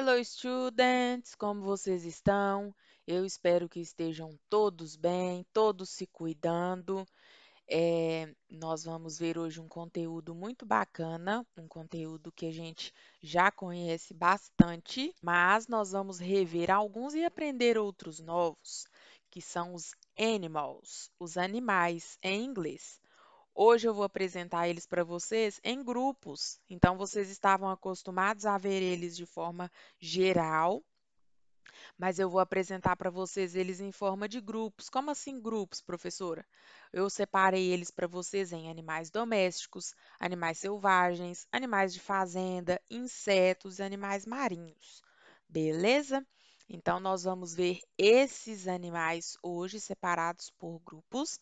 Hello, students! Como vocês estão? Eu espero que estejam todos bem, todos se cuidando. É, nós vamos ver hoje um conteúdo muito bacana, um conteúdo que a gente já conhece bastante, mas nós vamos rever alguns e aprender outros novos, que são os animals, os animais em inglês. Hoje eu vou apresentar eles para vocês em grupos. Então, vocês estavam acostumados a ver eles de forma geral, mas eu vou apresentar para vocês eles em forma de grupos. Como assim grupos, professora? Eu separei eles para vocês em animais domésticos, animais selvagens, animais de fazenda, insetos e animais marinhos. Beleza? Então, nós vamos ver esses animais hoje separados por grupos.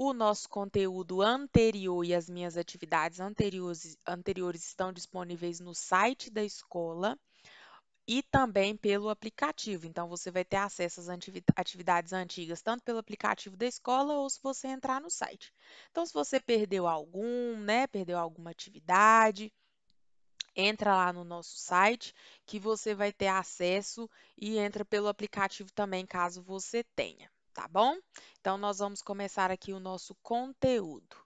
O nosso conteúdo anterior e as minhas atividades anteriores, anteriores estão disponíveis no site da escola e também pelo aplicativo. Então, você vai ter acesso às atividades antigas, tanto pelo aplicativo da escola ou se você entrar no site. Então, se você perdeu algum, né, perdeu alguma atividade, entra lá no nosso site que você vai ter acesso e entra pelo aplicativo também, caso você tenha tá bom? Então, nós vamos começar aqui o nosso conteúdo.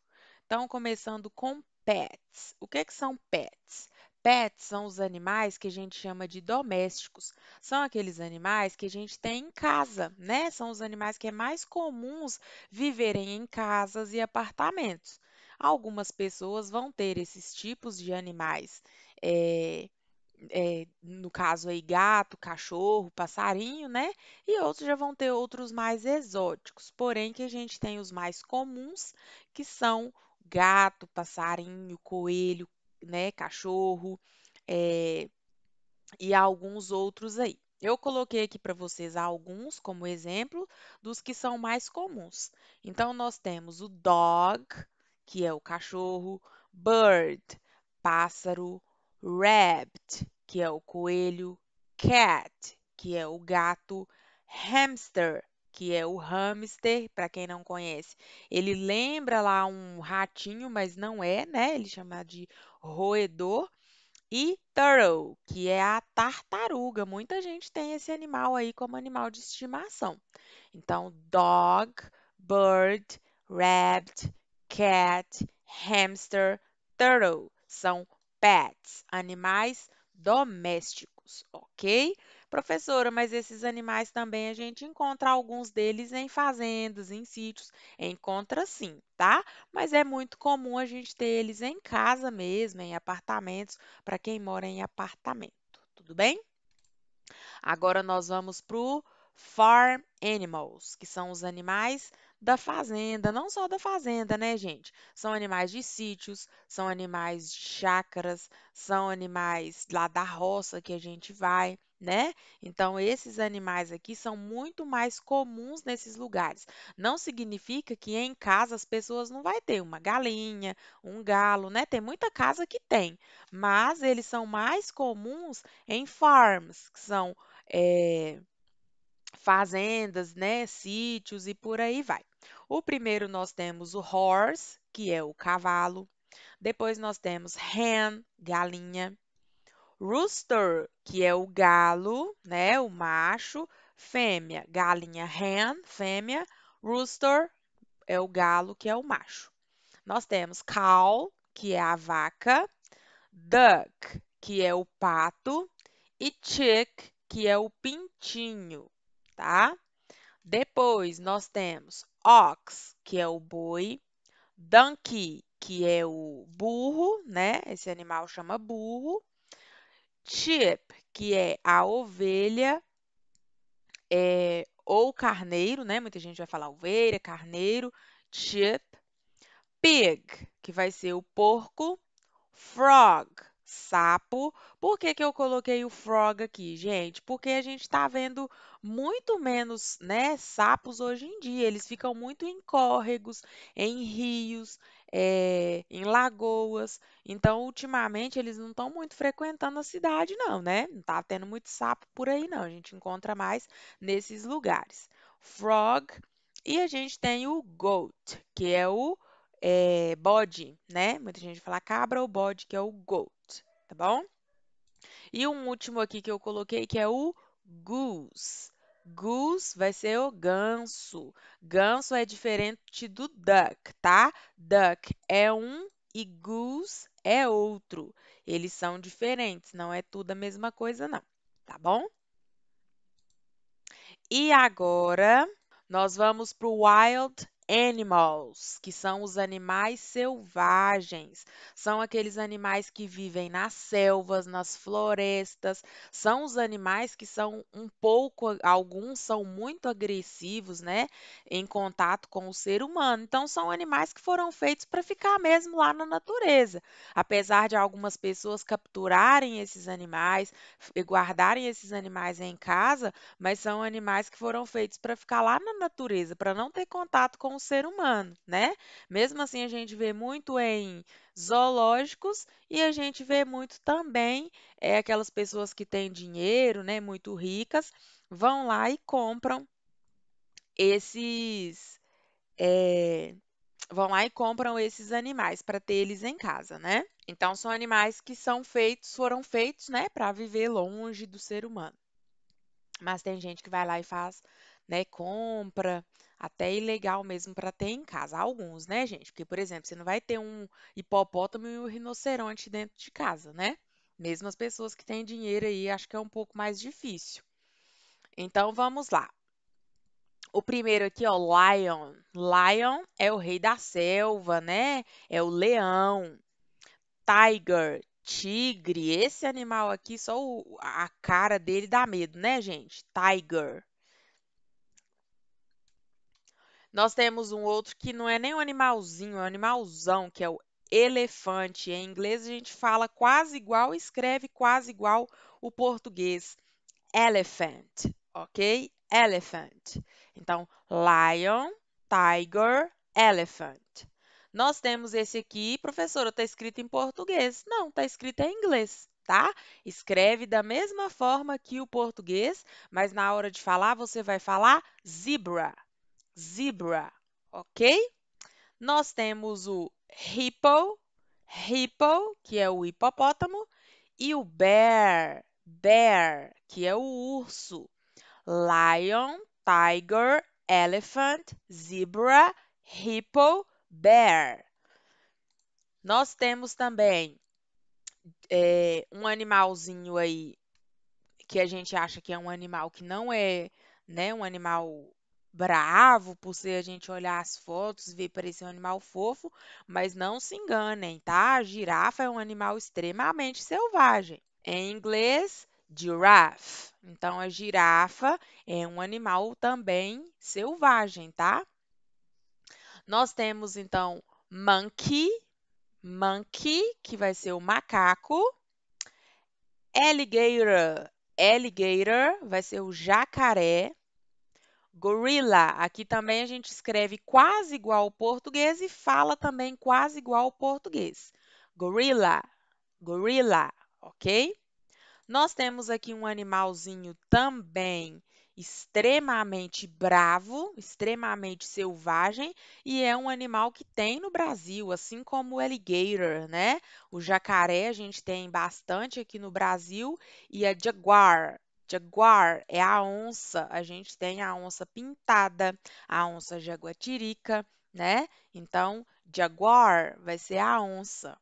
Então, começando com pets. O que, que são pets? Pets são os animais que a gente chama de domésticos. São aqueles animais que a gente tem em casa, né? São os animais que é mais comuns viverem em casas e apartamentos. Algumas pessoas vão ter esses tipos de animais é, é, no caso aí, gato, cachorro, passarinho, né? E outros já vão ter outros mais exóticos. Porém, que a gente tem os mais comuns, que são gato, passarinho, coelho, né? Cachorro, é, e alguns outros aí. Eu coloquei aqui para vocês alguns como exemplo dos que são mais comuns. Então, nós temos o dog, que é o cachorro, bird, pássaro, rabbit, que é o coelho, cat, que é o gato, hamster, que é o hamster, para quem não conhece. Ele lembra lá um ratinho, mas não é, né? Ele é chama de roedor. E turtle, que é a tartaruga. Muita gente tem esse animal aí como animal de estimação. Então, dog, bird, rabbit, cat, hamster, turtle são pets, animais domésticos, ok? Professora, mas esses animais também a gente encontra alguns deles em fazendas, em sítios, encontra sim, tá? Mas é muito comum a gente ter eles em casa mesmo, em apartamentos, para quem mora em apartamento, tudo bem? Agora nós vamos para o farm animals, que são os animais da fazenda, não só da fazenda, né, gente? São animais de sítios, são animais de chácaras, são animais lá da roça que a gente vai, né? Então, esses animais aqui são muito mais comuns nesses lugares. Não significa que em casa as pessoas não vai ter uma galinha, um galo, né? Tem muita casa que tem, mas eles são mais comuns em farms, que são é, fazendas, né, sítios e por aí vai. O primeiro nós temos o horse, que é o cavalo. Depois nós temos hen, galinha. Rooster, que é o galo, né, o macho. Fêmea, galinha, hen, fêmea. Rooster é o galo, que é o macho. Nós temos cow, que é a vaca. Duck, que é o pato. E chick, que é o pintinho tá? Depois nós temos ox, que é o boi, donkey, que é o burro, né? Esse animal chama burro. Chip, que é a ovelha é, ou carneiro, né? Muita gente vai falar ovelha, carneiro, chip. Pig, que vai ser o porco. Frog, sapo. Por que que eu coloquei o frog aqui, gente? Porque a gente está vendo muito menos, né, sapos hoje em dia. Eles ficam muito em córregos, em rios, é, em lagoas. Então, ultimamente, eles não estão muito frequentando a cidade, não, né? Não está tendo muito sapo por aí, não. A gente encontra mais nesses lugares. Frog. E a gente tem o goat, que é o é, bode, né? Muita gente fala cabra ou bode, que é o goat, tá bom? E um último aqui que eu coloquei, que é o goose. Goose vai ser o ganso. Ganso é diferente do duck, tá? Duck é um e goose é outro. Eles são diferentes, não é tudo a mesma coisa, não, tá bom? E agora nós vamos para o wild animals, que são os animais selvagens. São aqueles animais que vivem nas selvas, nas florestas. São os animais que são um pouco, alguns são muito agressivos, né, em contato com o ser humano. Então são animais que foram feitos para ficar mesmo lá na natureza. Apesar de algumas pessoas capturarem esses animais e guardarem esses animais em casa, mas são animais que foram feitos para ficar lá na natureza, para não ter contato com com o ser humano, né? Mesmo assim, a gente vê muito em zoológicos e a gente vê muito também é, aquelas pessoas que têm dinheiro, né, muito ricas, vão lá e compram esses é, vão lá e compram esses animais para ter eles em casa, né? Então são animais que são feitos, foram feitos, né, para viver longe do ser humano. Mas tem gente que vai lá e faz né, compra, até é ilegal mesmo para ter em casa. Alguns, né, gente? Porque, por exemplo, você não vai ter um hipopótamo e um rinoceronte dentro de casa, né? Mesmo as pessoas que têm dinheiro aí, acho que é um pouco mais difícil. Então, vamos lá. O primeiro aqui, ó, lion. Lion é o rei da selva, né? É o leão. Tiger, tigre. Esse animal aqui, só o, a cara dele dá medo, né, gente? Tiger. Nós temos um outro que não é nem um animalzinho, é um animalzão, que é o elefante. Em inglês a gente fala quase igual, escreve quase igual o português. Elephant, ok? Elephant. Então, lion, tiger, elephant. Nós temos esse aqui, professora, está escrito em português. Não, está escrito em inglês, tá? Escreve da mesma forma que o português, mas na hora de falar, você vai falar zebra, zebra, ok? Nós temos o hippo, hippo, que é o hipopótamo, e o bear, bear, que é o urso. Lion, tiger, elephant, zebra, hippo, bear. Nós temos também é, um animalzinho aí que a gente acha que é um animal que não é né, um animal bravo por ser a gente olhar as fotos e ver parecer um animal fofo, mas não se enganem, tá? A girafa é um animal extremamente selvagem. Em inglês, giraffe. Então a girafa é um animal também selvagem, tá? Nós temos então monkey, monkey, que vai ser o macaco. Alligator, alligator vai ser o jacaré. Gorilla. Aqui também a gente escreve quase igual ao português e fala também quase igual ao português. Gorilla, gorilla, ok? Nós temos aqui um animalzinho também extremamente bravo, extremamente selvagem e é um animal que tem no Brasil, assim como o alligator, né? O jacaré a gente tem bastante aqui no Brasil e a jaguar, Jaguar é a onça, a gente tem a onça pintada, a onça jaguatirica, né? Então, jaguar vai ser a onça.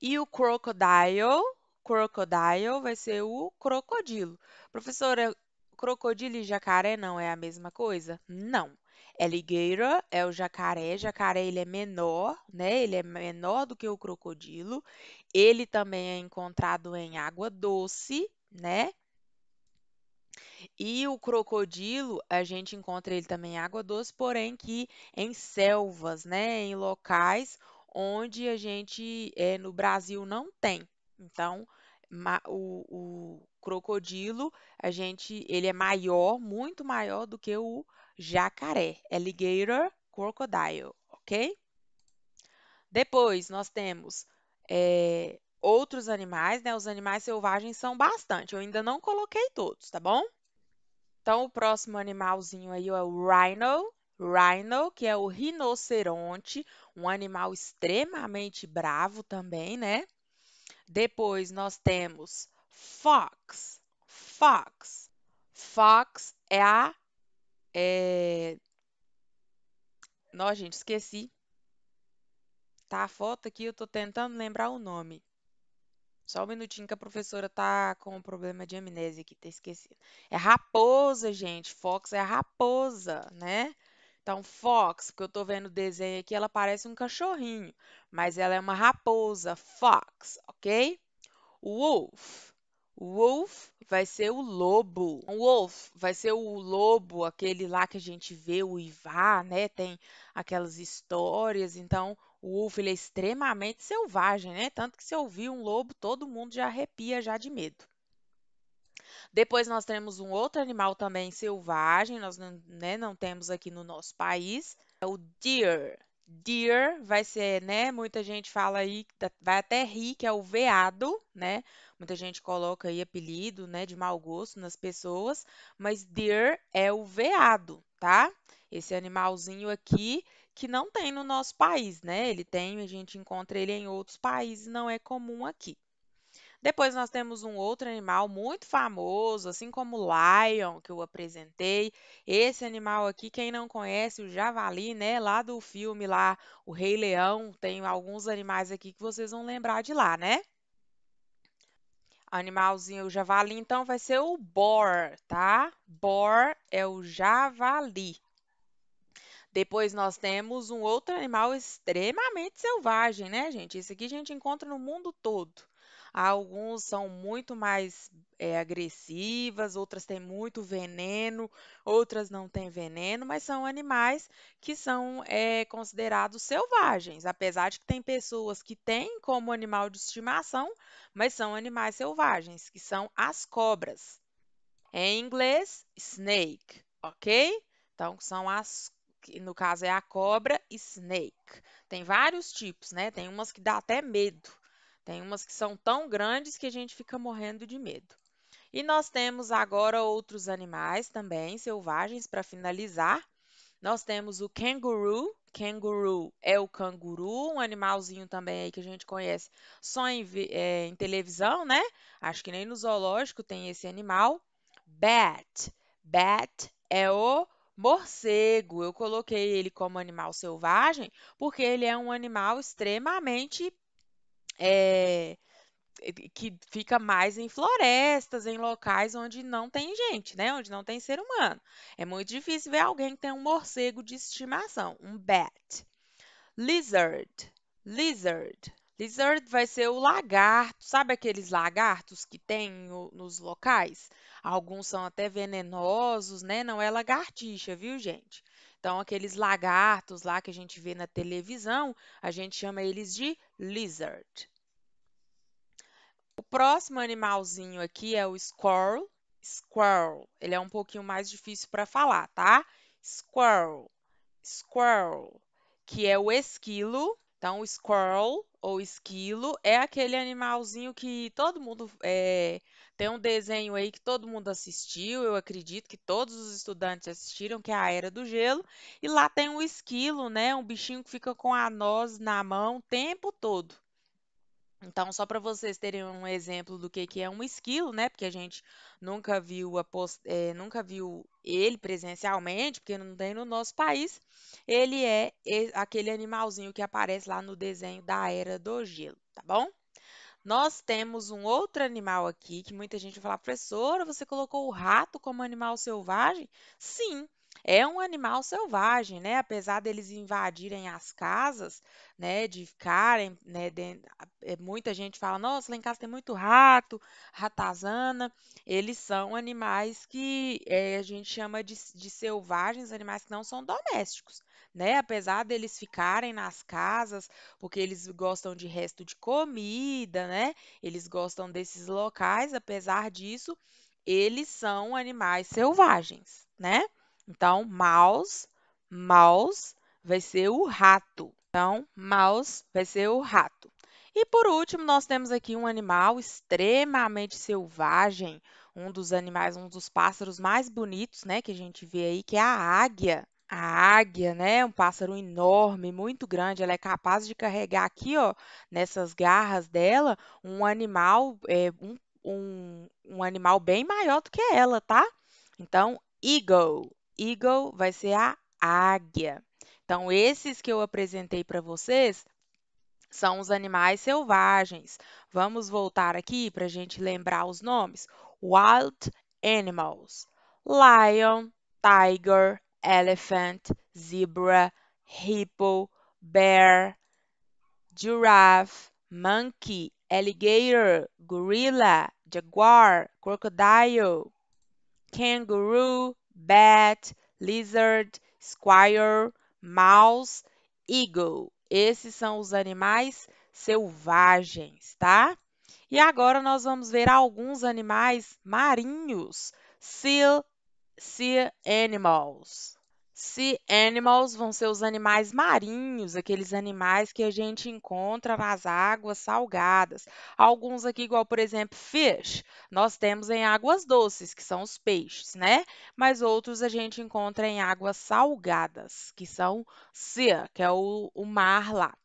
E o crocodile, crocodile vai ser o crocodilo. Professora, crocodilo e jacaré não é a mesma coisa? Não. Alligator é, é o jacaré, jacaré ele é menor, né? Ele é menor do que o crocodilo. Ele também é encontrado em água doce, né? E o crocodilo, a gente encontra ele também em água doce, porém que em selvas, né, em locais onde a gente é, no Brasil não tem. Então, o, o crocodilo, a gente, ele é maior, muito maior do que o jacaré, é alligator crocodile, ok? Depois nós temos é, outros animais, né? Os animais selvagens são bastante. Eu ainda não coloquei todos, tá bom? Então, o próximo animalzinho aí é o rhino, rhino, que é o rinoceronte, um animal extremamente bravo também, né? Depois nós temos fox, fox. Fox é a é... Nossa, gente, esqueci. Tá a foto aqui, eu tô tentando lembrar o nome. Só um minutinho que a professora tá com um problema de amnésia aqui, tá esquecido. É raposa, gente. Fox é raposa, né? Então, Fox, que eu tô vendo o desenho aqui, ela parece um cachorrinho, mas ela é uma raposa, Fox, ok? Wolf. Wolf vai ser o lobo. Wolf vai ser o lobo, aquele lá que a gente vê, o Ivar, né? Tem aquelas histórias. Então, o Wolf é extremamente selvagem, né? Tanto que se eu ouvir um lobo, todo mundo já arrepia já de medo. Depois nós temos um outro animal também selvagem, nós não, né, não temos aqui no nosso país, é o deer. Deer vai ser, né? Muita gente fala aí, vai até rir que é o veado, né? Muita gente coloca aí apelido, né, de mau gosto nas pessoas, mas deer é o veado, tá? Esse animalzinho aqui, que não tem no nosso país, né? Ele tem, a gente encontra ele em outros países, não é comum aqui. Depois nós temos um outro animal muito famoso, assim como o lion que eu apresentei. Esse animal aqui, quem não conhece, o javali, né, lá do filme lá, o Rei Leão, tem alguns animais aqui que vocês vão lembrar de lá, né? Animalzinho, o javali, então vai ser o boar, tá? Boar é o javali. Depois nós temos um outro animal extremamente selvagem, né, gente? Isso aqui a gente encontra no mundo todo. Alguns são muito mais é, agressivas, outras têm muito veneno, outras não têm veneno, mas são animais que são é, considerados selvagens, apesar de que tem pessoas que têm como animal de estimação, mas são animais selvagens, que são as cobras. Em inglês, snake, ok? Então, são as que no caso é a cobra snake. Tem vários tipos, né? Tem umas que dá até medo. Tem umas que são tão grandes que a gente fica morrendo de medo. E nós temos agora outros animais também selvagens para finalizar. Nós temos o canguru. Canguru é o canguru, um animalzinho também aí que a gente conhece só em, é, em televisão, né? Acho que nem no zoológico tem esse animal. Bat. Bat é o Morcego, eu coloquei ele como animal selvagem porque ele é um animal extremamente é, que fica mais em florestas, em locais onde não tem gente, né? Onde não tem ser humano. É muito difícil ver alguém que tem um morcego de estimação, um bat. Lizard, lizard. Lizard vai ser o lagarto, sabe aqueles lagartos que tem nos locais? alguns são até venenosos, né? Não é lagartixa, viu, gente? Então, aqueles lagartos lá que a gente vê na televisão, a gente chama eles de lizard. O próximo animalzinho aqui é o squirrel. Squirrel. Ele é um pouquinho mais difícil para falar, tá? Squirrel. Squirrel. Que é o esquilo. Então, o squirrel ou esquilo é aquele animalzinho que todo mundo é, tem um desenho aí que todo mundo assistiu, eu acredito que todos os estudantes assistiram, que é a Era do Gelo. E lá tem um esquilo, né? Um bichinho que fica com a noz na mão o tempo todo. Então, só para vocês terem um exemplo do que, que é um esquilo, né? Porque a gente nunca viu, a post... é, nunca viu ele presencialmente, porque não tem no nosso país. Ele é aquele animalzinho que aparece lá no desenho da Era do Gelo, tá bom? Nós temos um outro animal aqui que muita gente vai falar, professora, você colocou o rato como animal selvagem? Sim, é um animal selvagem, né? Apesar deles invadirem as casas, né? De ficarem, né? De, é, muita gente fala, nossa, lá em casa tem muito rato, ratazana. Eles são animais que é, a gente chama de, de selvagens, animais que não são domésticos né? Apesar deles ficarem nas casas, porque eles gostam de resto de comida, né? Eles gostam desses locais, apesar disso, eles são animais selvagens, né? Então, mouse, mouse vai ser o rato. Então, mouse vai ser o rato. E por último, nós temos aqui um animal extremamente selvagem, um dos animais, um dos pássaros mais bonitos, né, que a gente vê aí, que é a águia. A águia, né? Um pássaro enorme, muito grande. Ela é capaz de carregar aqui, ó, nessas garras dela, um animal, é, um, um, um animal bem maior do que ela, tá? Então, eagle. Eagle vai ser a águia. Então, esses que eu apresentei para vocês são os animais selvagens. Vamos voltar aqui para a gente lembrar os nomes: wild animals, lion, tiger, elephant, zebra, hippo, bear, giraffe, monkey, alligator, gorilla, jaguar, crocodile, kangaroo, bat, lizard, squirrel, mouse, eagle. Esses são os animais selvagens, tá? E agora nós vamos ver alguns animais marinhos. Seal, Sea animals. Sea animals vão ser os animais marinhos, aqueles animais que a gente encontra nas águas salgadas. Alguns aqui, igual por exemplo, fish, nós temos em águas doces, que são os peixes, né? Mas outros a gente encontra em águas salgadas, que são sea, que é o, o mar lá.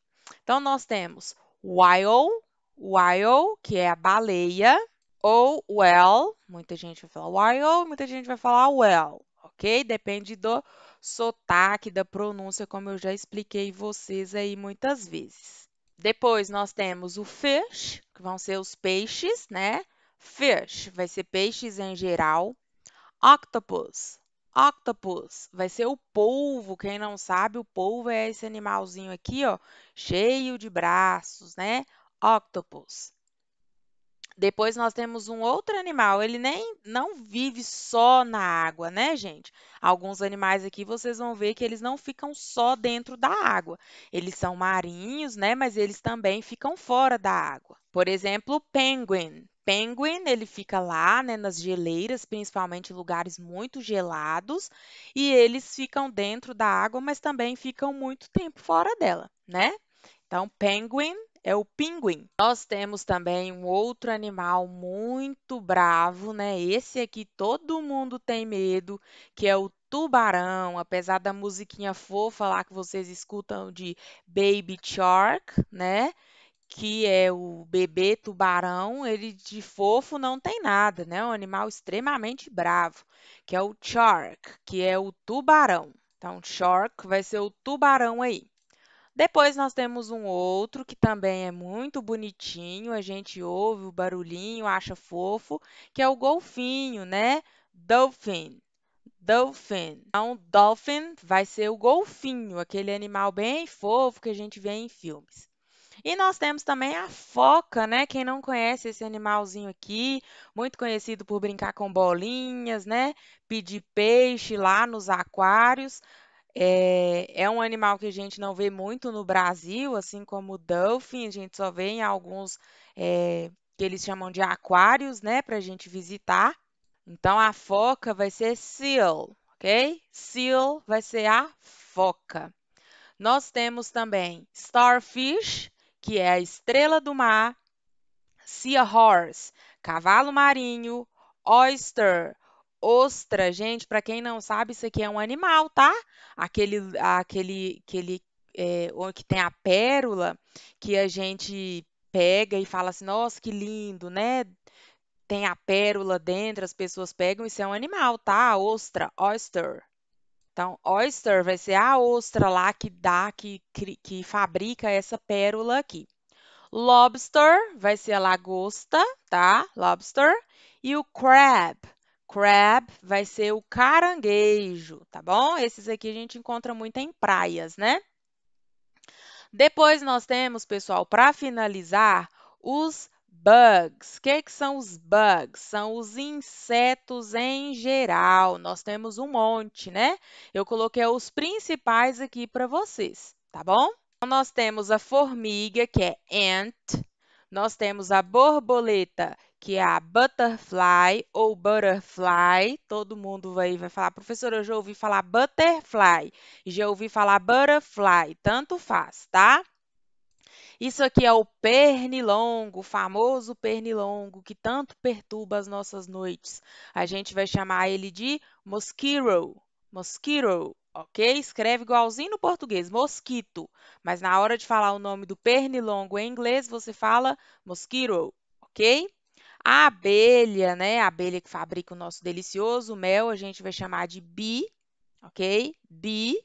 Então, nós temos whale, whale, que é a baleia, ou well, muita gente vai falar while, muita gente vai falar well, ok? Depende do sotaque, da pronúncia, como eu já expliquei vocês aí muitas vezes. Depois nós temos o fish, que vão ser os peixes, né? Fish vai ser peixes em geral. Octopus, octopus vai ser o polvo. Quem não sabe, o polvo é esse animalzinho aqui, ó, cheio de braços, né? Octopus. Depois nós temos um outro animal, ele nem não vive só na água, né, gente? Alguns animais aqui vocês vão ver que eles não ficam só dentro da água. Eles são marinhos, né, mas eles também ficam fora da água. Por exemplo, o penguin. Penguin, ele fica lá, né, nas geleiras, principalmente em lugares muito gelados, e eles ficam dentro da água, mas também ficam muito tempo fora dela, né? Então, penguin é o pinguim. Nós temos também um outro animal muito bravo, né? Esse aqui todo mundo tem medo, que é o tubarão, apesar da musiquinha fofa lá que vocês escutam de Baby Shark, né? que é o bebê tubarão, ele de fofo não tem nada, né? É um animal extremamente bravo, que é o shark, que é o tubarão. Então, shark vai ser o tubarão aí. Depois nós temos um outro que também é muito bonitinho, a gente ouve o barulhinho, acha fofo, que é o golfinho, né? Dolphin. Dolphin. Então, dolphin vai ser o golfinho, aquele animal bem fofo que a gente vê em filmes. E nós temos também a foca, né? Quem não conhece esse animalzinho aqui, muito conhecido por brincar com bolinhas, né? Pedir peixe lá nos aquários. É, é um animal que a gente não vê muito no Brasil, assim como o Dolphin, a gente só vê em alguns é, que eles chamam de aquários, né, para a gente visitar. Então a foca vai ser seal, ok? Seal vai ser a foca. Nós temos também starfish, que é a estrela do mar, seahorse, cavalo marinho, oyster, ostra, gente, para quem não sabe, isso aqui é um animal, tá? Aquele, aquele, aquele é, que tem a pérola, que a gente pega e fala assim, nossa, que lindo, né? Tem a pérola dentro, as pessoas pegam, isso é um animal, tá? A ostra, oyster. Então, oyster vai ser a ostra lá que dá, que, que fabrica essa pérola aqui. Lobster vai ser a lagosta, tá? Lobster. E o crab crab vai ser o caranguejo, tá bom? Esses aqui a gente encontra muito em praias, né? Depois nós temos, pessoal, para finalizar, os bugs. O que, que são os bugs? São os insetos em geral. Nós temos um monte, né? Eu coloquei os principais aqui para vocês, tá bom? Então, nós temos a formiga, que é ant. Nós temos a borboleta, que é a butterfly ou butterfly. Todo mundo aí vai falar, professora, eu já ouvi falar butterfly, já ouvi falar butterfly, tanto faz, tá? Isso aqui é o pernilongo, o famoso pernilongo que tanto perturba as nossas noites. A gente vai chamar ele de mosquito, mosquito, ok? Escreve igualzinho no português, mosquito. Mas na hora de falar o nome do pernilongo em inglês, você fala mosquito, ok? A abelha, né? A abelha que fabrica o nosso delicioso mel, a gente vai chamar de bi, ok? Bi.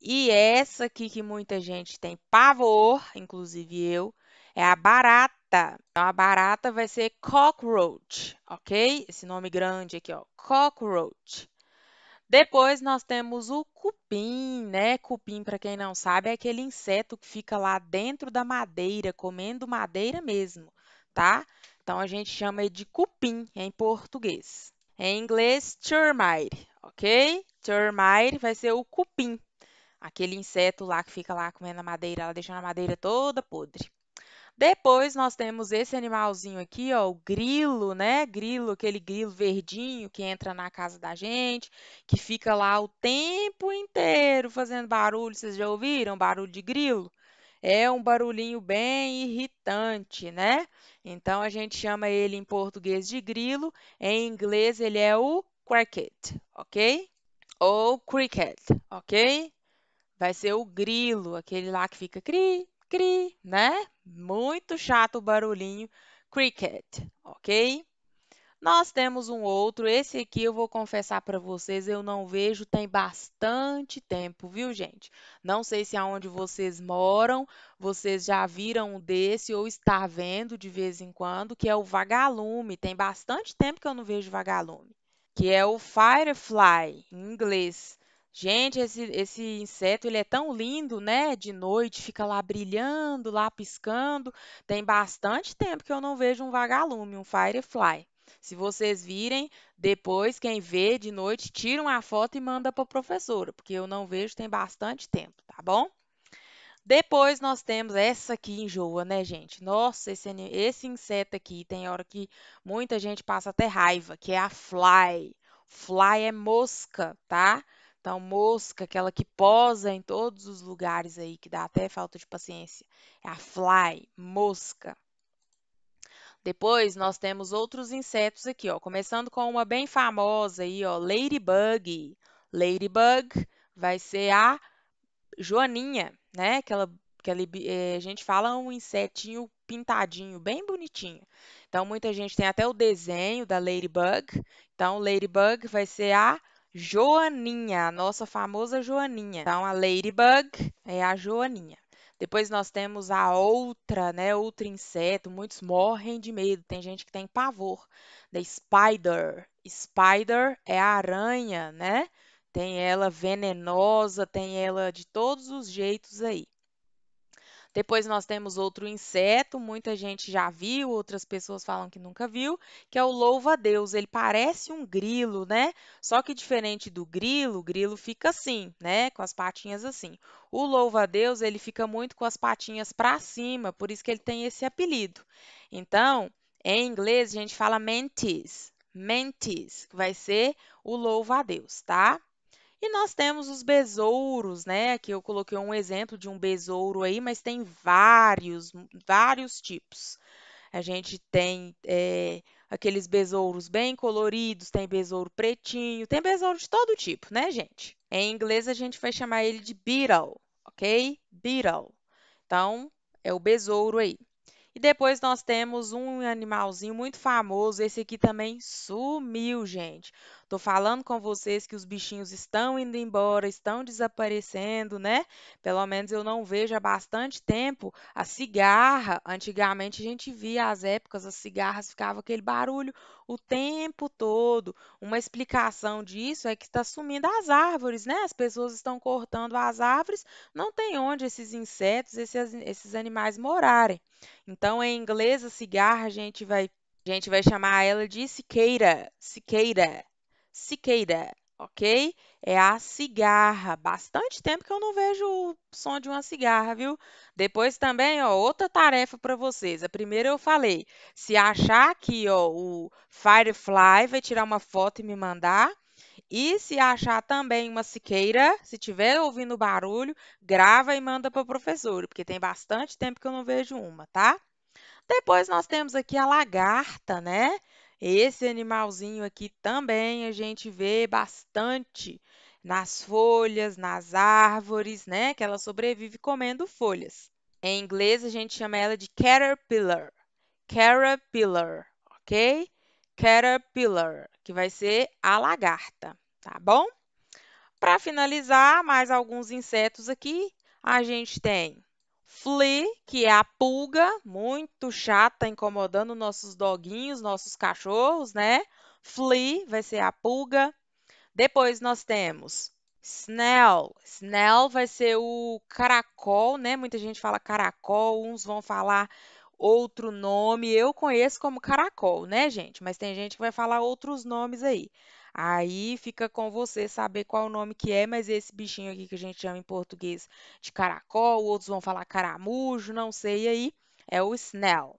E essa aqui que muita gente tem pavor, inclusive eu, é a barata. Então, a barata vai ser cockroach, ok? Esse nome grande aqui, ó, cockroach. Depois nós temos o cupim, né? Cupim, para quem não sabe, é aquele inseto que fica lá dentro da madeira, comendo madeira mesmo, tá? Então, a gente chama de cupim em português. Em inglês, termite, ok? Termite vai ser o cupim, aquele inseto lá que fica lá comendo a madeira, ela deixando a madeira toda podre. Depois nós temos esse animalzinho aqui, ó, o grilo, né? Grilo, aquele grilo verdinho que entra na casa da gente, que fica lá o tempo inteiro fazendo barulho. Vocês já ouviram barulho de grilo? é um barulhinho bem irritante, né? Então, a gente chama ele em português de grilo, em inglês ele é o cricket, ok? Ou cricket, ok? Vai ser o grilo, aquele lá que fica cri, cri, né? Muito chato o barulhinho cricket, ok? Nós temos um outro, esse aqui eu vou confessar para vocês, eu não vejo tem bastante tempo, viu, gente? Não sei se aonde vocês moram, vocês já viram um desse ou está vendo de vez em quando, que é o vagalume. Tem bastante tempo que eu não vejo vagalume, que é o firefly em inglês. Gente, esse, esse inseto ele é tão lindo, né? De noite fica lá brilhando, lá piscando. Tem bastante tempo que eu não vejo um vagalume, um firefly. Se vocês virem, depois quem vê de noite, tira uma foto e manda para a professora, porque eu não vejo tem bastante tempo, tá bom? Depois nós temos essa aqui enjoa, né, gente? Nossa, esse, esse inseto aqui tem hora que muita gente passa até raiva, que é a fly. Fly é mosca, tá? Então, mosca, aquela que posa em todos os lugares aí, que dá até falta de paciência. É a fly, mosca. Depois, nós temos outros insetos aqui, ó, começando com uma bem famosa aí, ó, ladybug. Ladybug vai ser a joaninha, né? Aquela, aquela é, a gente fala um insetinho pintadinho, bem bonitinho. Então, muita gente tem até o desenho da ladybug. Então, ladybug vai ser a Joaninha, a nossa famosa Joaninha. Então, a ladybug é a Joaninha. Depois nós temos a outra, né, outro inseto, muitos morrem de medo, tem gente que tem pavor da spider. Spider é a aranha, né? Tem ela venenosa, tem ela de todos os jeitos aí. Depois nós temos outro inseto, muita gente já viu, outras pessoas falam que nunca viu, que é o louva-a-Deus. Ele parece um grilo, né? Só que diferente do grilo, o grilo fica assim, né? Com as patinhas assim. O louva-a-Deus, ele fica muito com as patinhas para cima, por isso que ele tem esse apelido. Então, em inglês, a gente fala mantis, mantis, que vai ser o louva-a-Deus, tá? E nós temos os besouros, né? Que eu coloquei um exemplo de um besouro aí, mas tem vários, vários tipos. A gente tem é, aqueles besouros bem coloridos, tem besouro pretinho, tem besouro de todo tipo, né, gente? Em inglês a gente vai chamar ele de beetle, ok? Beetle. Então, é o besouro aí. E depois nós temos um animalzinho muito famoso, esse aqui também sumiu, gente. Tô falando com vocês que os bichinhos estão indo embora, estão desaparecendo, né? Pelo menos eu não vejo há bastante tempo a cigarra. Antigamente a gente via as épocas, as cigarras ficavam aquele barulho o tempo todo. Uma explicação disso é que está sumindo as árvores, né? As pessoas estão cortando as árvores, não tem onde esses insetos, esses, esses animais morarem. Então, em inglês, a cigarra a gente vai, a gente vai chamar ela de siqueira. ciqueira. Ciqueira, ok? É a cigarra. Bastante tempo que eu não vejo o som de uma cigarra, viu? Depois também, ó, outra tarefa para vocês. A primeira eu falei, se achar aqui, ó, o Firefly, vai tirar uma foto e me mandar. E se achar também uma ciqueira, se tiver ouvindo barulho, grava e manda para o professor, porque tem bastante tempo que eu não vejo uma, tá? Depois nós temos aqui a lagarta, né? Esse animalzinho aqui também a gente vê bastante nas folhas, nas árvores, né? Que ela sobrevive comendo folhas. Em inglês, a gente chama ela de caterpillar. Caterpillar, ok? Caterpillar, que vai ser a lagarta, tá bom? Para finalizar, mais alguns insetos aqui. A gente tem Flea, que é a pulga, muito chata, incomodando nossos doguinhos, nossos cachorros, né? Flea vai ser a pulga. Depois nós temos Snell. Snell vai ser o caracol, né? Muita gente fala caracol, uns vão falar outro nome. Eu conheço como caracol, né, gente? Mas tem gente que vai falar outros nomes aí. Aí fica com você saber qual o nome que é, mas esse bichinho aqui que a gente chama em português de caracol, outros vão falar caramujo, não sei aí, é o snell.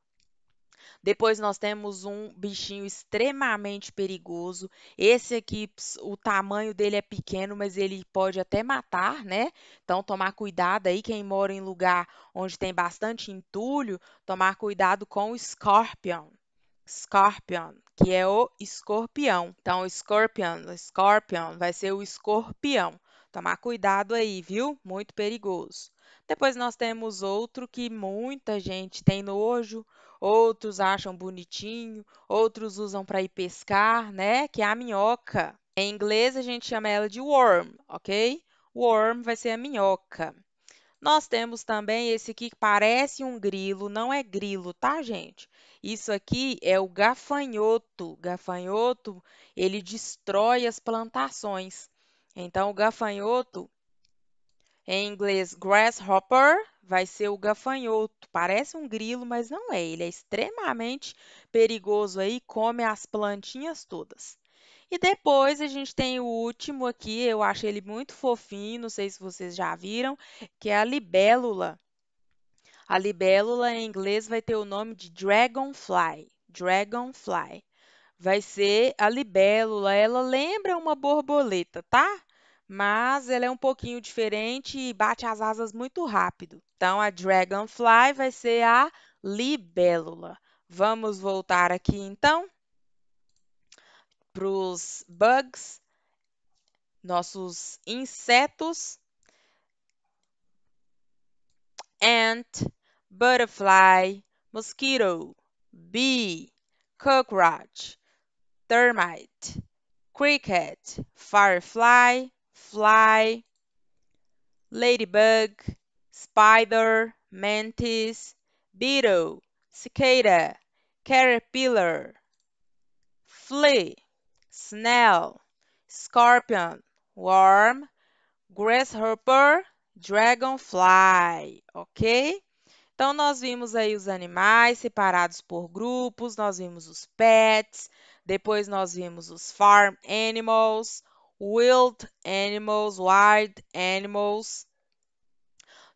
Depois nós temos um bichinho extremamente perigoso. Esse aqui, o tamanho dele é pequeno, mas ele pode até matar, né? Então tomar cuidado aí quem mora em lugar onde tem bastante entulho, tomar cuidado com o scorpion. Scorpion, que é o escorpião. Então, Scorpion, Scorpion vai ser o escorpião. Tomar cuidado aí, viu? Muito perigoso. Depois nós temos outro que muita gente tem nojo, outros acham bonitinho, outros usam para ir pescar, né? Que é a minhoca. Em inglês a gente chama ela de worm, ok? Worm vai ser a minhoca. Nós temos também esse que parece um grilo, não é grilo, tá, gente? Isso aqui é o gafanhoto. Gafanhoto, ele destrói as plantações. Então, o gafanhoto, em inglês, grasshopper, vai ser o gafanhoto. Parece um grilo, mas não é. Ele é extremamente perigoso aí, come as plantinhas todas. E depois a gente tem o último aqui, eu achei ele muito fofinho, não sei se vocês já viram, que é a libélula. A libélula em inglês vai ter o nome de dragonfly, dragonfly. Vai ser a libélula, ela lembra uma borboleta, tá? Mas ela é um pouquinho diferente e bate as asas muito rápido. Então a dragonfly vai ser a libélula. Vamos voltar aqui então? para os bugs, nossos insetos, ant, butterfly, mosquito, bee, cockroach, termite, cricket, firefly, fly, ladybug, spider, mantis, beetle, cicada, caterpillar, flea snail, scorpion, worm, grasshopper, dragonfly, ok? Então, nós vimos aí os animais separados por grupos, nós vimos os pets, depois nós vimos os farm animals, wild animals, wild animals.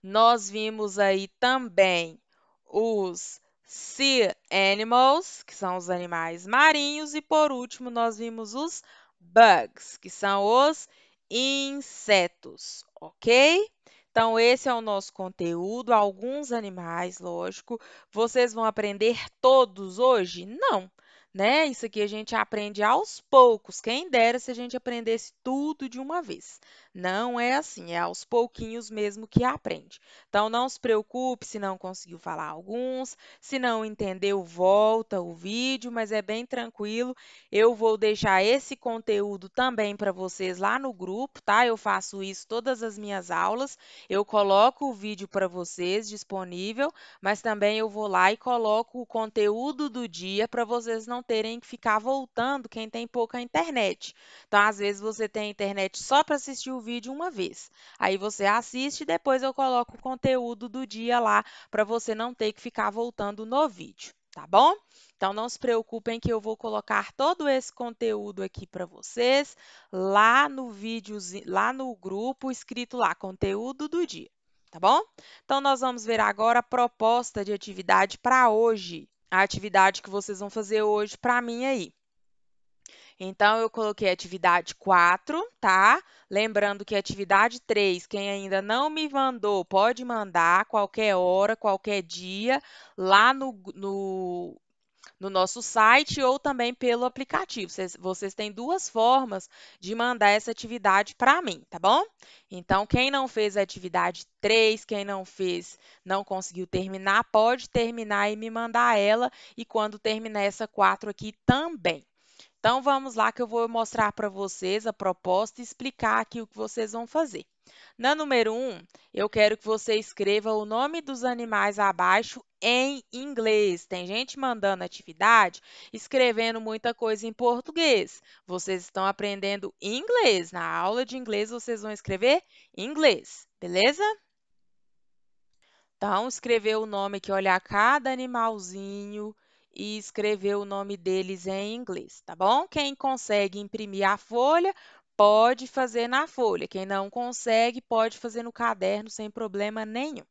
Nós vimos aí também os sea animals, que são os animais marinhos, e por último nós vimos os bugs, que são os insetos, ok? Então, esse é o nosso conteúdo, alguns animais, lógico. Vocês vão aprender todos hoje? Não, né? Isso aqui a gente aprende aos poucos. Quem dera se a gente aprendesse tudo de uma vez. Não é assim, é aos pouquinhos mesmo que aprende. Então não se preocupe se não conseguiu falar alguns, se não entendeu, volta o vídeo, mas é bem tranquilo. Eu vou deixar esse conteúdo também para vocês lá no grupo, tá? Eu faço isso todas as minhas aulas. Eu coloco o vídeo para vocês disponível, mas também eu vou lá e coloco o conteúdo do dia para vocês não terem que ficar voltando quem tem pouca internet. Então, às vezes, você tem internet só para assistir o vídeo uma vez. Aí você assiste e depois eu coloco o conteúdo do dia lá para você não ter que ficar voltando no vídeo, tá bom? Então, não se preocupem que eu vou colocar todo esse conteúdo aqui para vocês lá no vídeo, lá no grupo, escrito lá, conteúdo do dia tá bom? Então, nós vamos ver agora a proposta de atividade para hoje a atividade que vocês vão fazer hoje para mim aí. Então, eu coloquei atividade 4, tá? Lembrando que atividade 3, quem ainda não me mandou, pode mandar qualquer hora, qualquer dia, lá no, no no nosso site ou também pelo aplicativo. Vocês, vocês têm duas formas de mandar essa atividade para mim, tá bom? Então, quem não fez a atividade 3, quem não fez, não conseguiu terminar, pode terminar e me mandar ela. E quando terminar essa 4 aqui também. Então, vamos lá que eu vou mostrar para vocês a proposta e explicar aqui o que vocês vão fazer. Na número 1, um, eu quero que você escreva o nome dos animais abaixo em inglês. Tem gente mandando atividade escrevendo muita coisa em português. Vocês estão aprendendo inglês. Na aula de inglês, vocês vão escrever inglês, beleza? Então, escrever o nome que olhar cada animalzinho e escrever o nome deles em inglês, tá bom? Quem consegue imprimir a folha, Pode fazer na folha. Quem não consegue, pode fazer no caderno sem problema nenhum.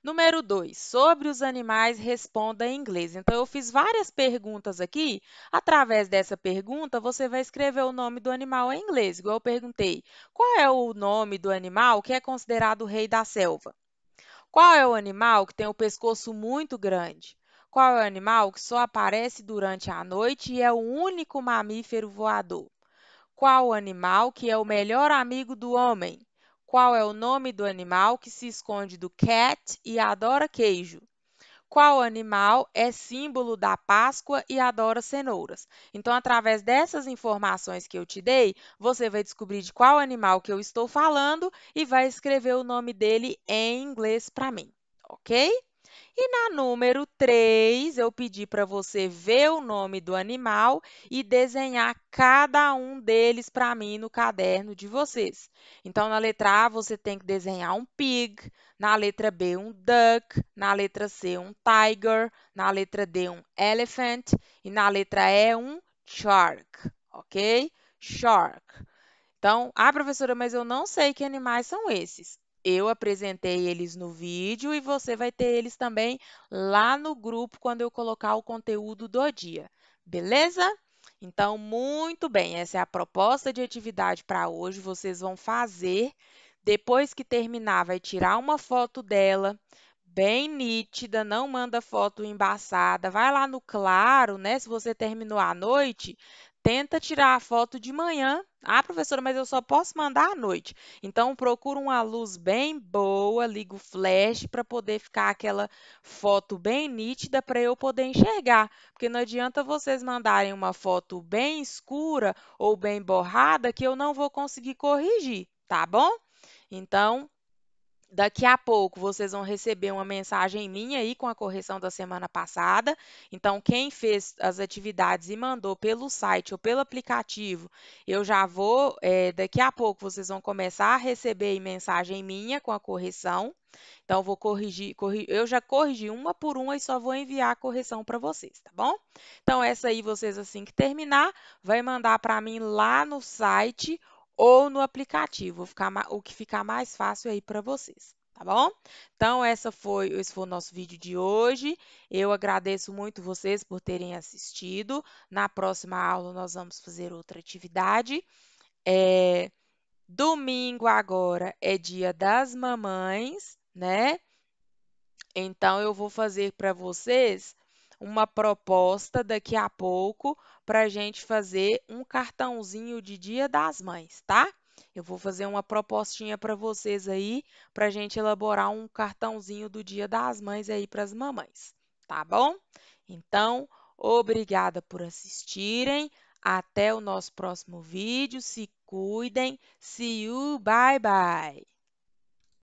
Número 2, sobre os animais, responda em inglês. Então, eu fiz várias perguntas aqui. Através dessa pergunta, você vai escrever o nome do animal em inglês. Igual eu perguntei, qual é o nome do animal que é considerado o rei da selva? Qual é o animal que tem o pescoço muito grande? Qual é o animal que só aparece durante a noite e é o único mamífero voador? Qual animal que é o melhor amigo do homem? Qual é o nome do animal que se esconde do cat e adora queijo? Qual animal é símbolo da Páscoa e adora cenouras? Então, através dessas informações que eu te dei, você vai descobrir de qual animal que eu estou falando e vai escrever o nome dele em inglês para mim, ok? E na número 3, eu pedi para você ver o nome do animal e desenhar cada um deles para mim no caderno de vocês. Então, na letra A, você tem que desenhar um pig, na letra B, um duck, na letra C, um tiger, na letra D, um elephant e na letra E, um shark, ok? Shark. Então, ah, professora, mas eu não sei que animais são esses. Eu apresentei eles no vídeo e você vai ter eles também lá no grupo quando eu colocar o conteúdo do dia, beleza? Então, muito bem, essa é a proposta de atividade para hoje. Vocês vão fazer, depois que terminar, vai tirar uma foto dela, bem nítida, não manda foto embaçada. Vai lá no claro, né? Se você terminou à noite, tenta tirar a foto de manhã. Ah, professora, mas eu só posso mandar à noite. Então, procura uma luz bem boa, liga o flash para poder ficar aquela foto bem nítida para eu poder enxergar. Porque não adianta vocês mandarem uma foto bem escura ou bem borrada que eu não vou conseguir corrigir, tá bom? Então, Daqui a pouco vocês vão receber uma mensagem minha aí com a correção da semana passada. Então, quem fez as atividades e mandou pelo site ou pelo aplicativo, eu já vou. É, daqui a pouco vocês vão começar a receber mensagem minha com a correção. Então, vou corrigir, corri, eu já corrigi uma por uma e só vou enviar a correção para vocês, tá bom? Então, essa aí vocês, assim que terminar, vai mandar para mim lá no site ou no aplicativo, o que ficar mais fácil aí é para vocês tá bom? Então, essa foi, esse foi o nosso vídeo de hoje. Eu agradeço muito vocês por terem assistido. Na próxima aula, nós vamos fazer outra atividade. É, domingo agora é dia das mamães, né? Então, eu vou fazer para vocês uma proposta daqui a pouco para a gente fazer um cartãozinho de Dia das Mães, tá? Eu vou fazer uma propostinha para vocês aí, para a gente elaborar um cartãozinho do Dia das Mães aí para as mamães, tá bom? Então, obrigada por assistirem. Até o nosso próximo vídeo. Se cuidem. See you. Bye, bye.